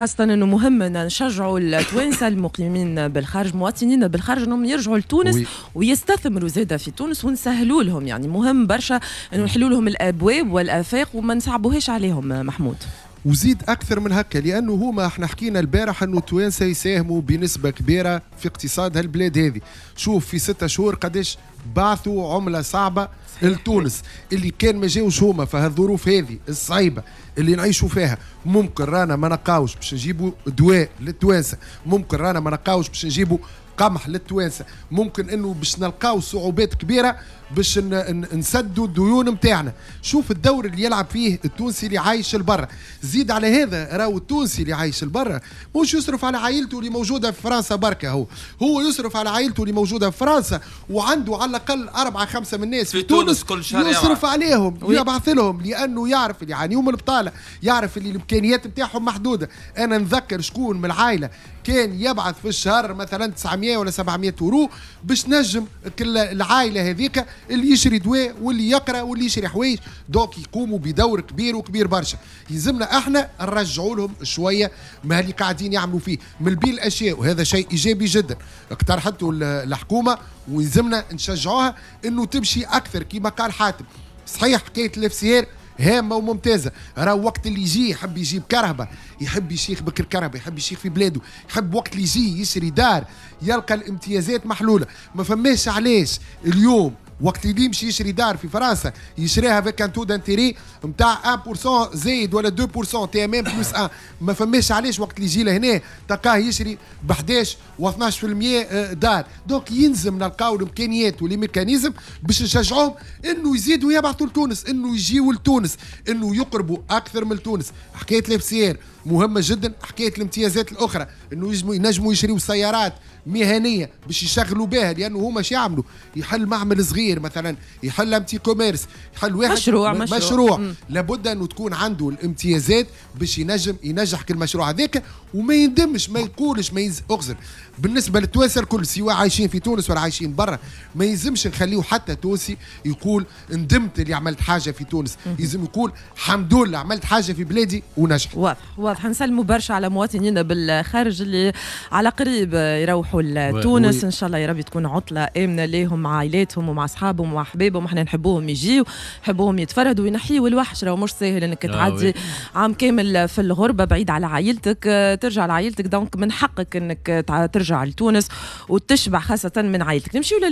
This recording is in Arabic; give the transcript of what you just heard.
خاصة انه مهم نشجعوا التوانسة المقيمين بالخارج مواطنين بالخارج انهم يرجعوا لتونس وي. ويستثمروا زادة في تونس ونسهلوا لهم يعني مهم برشا انه نحلوا لهم الابواب والافاق وما نصعبوهاش عليهم محمود وزيد اكثر من هكا لانه هما احنا حكينا البارح انه التوانسه يساهموا بنسبه كبيره في اقتصاد هالبلاد هذه شوف في ستة شهور قداش بعثوا عمله صعبه لتونس اللي كان ما جاوش هما في هالظروف هذه الصعيبه اللي نعيشوا فيها ممكن رانا ما نقاوش باش نجيبوا دواء للتوانسه ممكن رانا ما نقاوش باش نجيبوا قمح للتوانسه ممكن انه باش نلقاو صعوبات كبيره باش نسدوا الديون نتاعنا شوف الدور اللي يلعب فيه التونسي اللي عايش البرة زيد على هذا راهو التونسي اللي عايش البرة مش يصرف على عائلته اللي موجوده في فرنسا بركه هو هو يصرف على عائلته اللي موجوده في فرنسا وعنده على الاقل أربعة خمسة من الناس في, في تونس, تونس كل شهر يصرف يعني. عليهم ويبعث لهم لانه يعرف اللي يعانيوا من البطاله يعرف اللي الامكانيات نتاعهم محدوده انا نذكر شكون من العائله كان يبعث في الشهر مثلا 900 600 ولا 700 يورو باش تنجم العائله هذيك اللي يشري دواء واللي يقرا واللي يشري حوايج دوك يقوموا بدور كبير وكبير برشا يلزمنا احنا نرجعوا لهم شويه ما اللي قاعدين يعملوا فيه من بين الاشياء وهذا شيء ايجابي جدا اقترحته الحكومه ويلزمنا نشجعوها انه تمشي اكثر كما قال حاتم صحيح حكايه الاف سي ار هامه وممتازه راه وقت اللي يجي يحب يجيب كرهبه يحب يشيخ بكر كرهبه يحب يشيخ في بلاده يحب وقت اللي يجي يشري دار يلقى الامتيازات محلوله ما فماش علاش اليوم وقت اللي يمشي يشري دار في فرنسا يشريها فيك ان تو دانتيري نتاع 1% زايد ولا 2% تي ام ام بلس 1 ما فماش علاش وقت اللي يجي لهنا تلقاه يشري ب 11 و 12% دار دونك يلزم نلقاو الامكانيات ولي ميكانيزم باش نشجعوهم انه يزيدوا يبعثوا لتونس انه يجيوا لتونس انه يقربوا اكثر من تونس حكايه الابسير مهمه جدا حكايه الامتيازات الاخرى انه ينجموا يشريوا سيارات مهنيه باش يشغلوا بها لانه هما شو يعملوا يحل معمل صغير صغير مثلا يحل امتي كوميرس يحل واحد مشروع مشروع, مشروع. لابد انه تكون عنده الامتيازات باش ينجم ينجح كل المشروع هذاك وما يندمش ما يقولش ما اغزر بالنسبه للتوانسه الكل سواء عايشين في تونس ولا عايشين برا ما يلزمش نخليه حتى تونسي يقول ندمت اللي عملت حاجه في تونس يلزم يقول الحمد لله عملت حاجه في بلادي ونجح واضح واضح نسلموا برشا على مواطنينا بالخارج اللي على قريب يروحوا لتونس ان شاء الله يا ربي تكون عطله امنه ليهم مع عائلاتهم ومع اصحابهم واحبابهم احنا نحبوهم يجيو نحبوهم يتفردوا وينحيوا الوحش راه مش ساهل انك آه تعدي عام كامل في الغربه بعيد على عائلتك آه، ترجع لعائلتك دونك من حقك انك ترجع لتونس وتشبع خاصه من عائلتك نمشيو